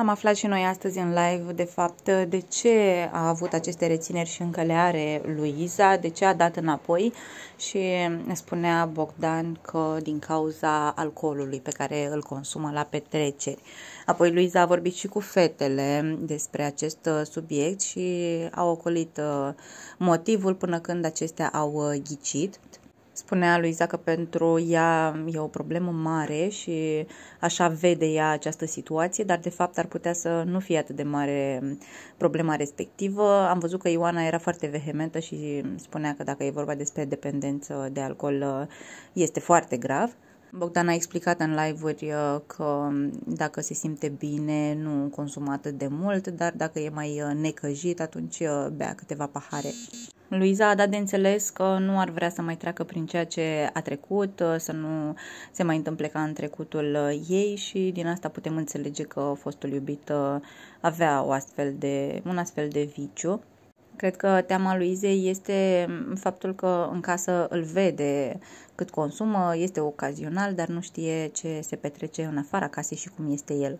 Am aflat și noi astăzi în live, de fapt, de ce a avut aceste rețineri și încă le are Luiza, de ce a dat înapoi și spunea Bogdan că din cauza alcoolului pe care îl consumă la petreceri. Apoi Luiza a vorbit și cu fetele despre acest subiect și au ocolit uh, motivul până când acestea au uh, ghicit. Spunea lui Iza că pentru ea e o problemă mare și așa vede ea această situație, dar de fapt ar putea să nu fie atât de mare problema respectivă. Am văzut că Ioana era foarte vehementă și spunea că dacă e vorba despre dependență de alcool este foarte grav. Bogdan a explicat în live-uri uh, că um, dacă se simte bine, nu consumă atât de mult, dar dacă e mai uh, necăjit, atunci uh, bea câteva pahare. Luiza a dat de înțeles că nu ar vrea să mai treacă prin ceea ce a trecut, să nu se mai întâmple ca în trecutul ei și din asta putem înțelege că fostul iubit avea o astfel de, un astfel de viciu. Cred că teama lui Izei este faptul că în casă îl vede cât consumă, este ocazional, dar nu știe ce se petrece în afara casei și cum este el.